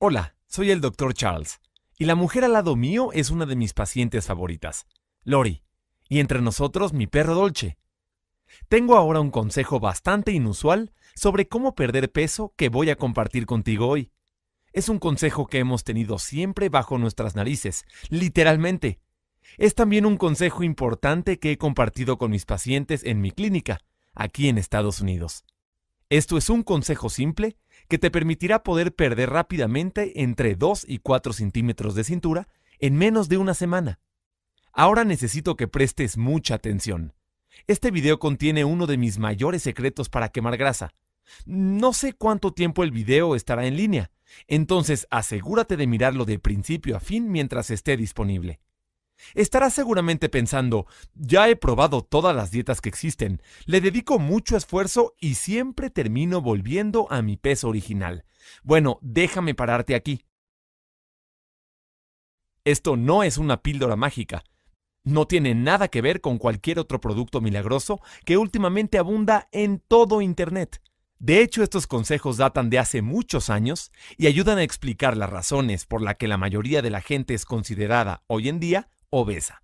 Hola, soy el Dr. Charles, y la mujer al lado mío es una de mis pacientes favoritas, Lori, y entre nosotros mi perro Dolce. Tengo ahora un consejo bastante inusual sobre cómo perder peso que voy a compartir contigo hoy. Es un consejo que hemos tenido siempre bajo nuestras narices, literalmente. Es también un consejo importante que he compartido con mis pacientes en mi clínica, aquí en Estados Unidos. Esto es un consejo simple que te permitirá poder perder rápidamente entre 2 y 4 centímetros de cintura en menos de una semana. Ahora necesito que prestes mucha atención. Este video contiene uno de mis mayores secretos para quemar grasa. No sé cuánto tiempo el video estará en línea, entonces asegúrate de mirarlo de principio a fin mientras esté disponible. Estarás seguramente pensando, ya he probado todas las dietas que existen, le dedico mucho esfuerzo y siempre termino volviendo a mi peso original. Bueno, déjame pararte aquí. Esto no es una píldora mágica. No tiene nada que ver con cualquier otro producto milagroso que últimamente abunda en todo Internet. De hecho, estos consejos datan de hace muchos años y ayudan a explicar las razones por las que la mayoría de la gente es considerada hoy en día obesa.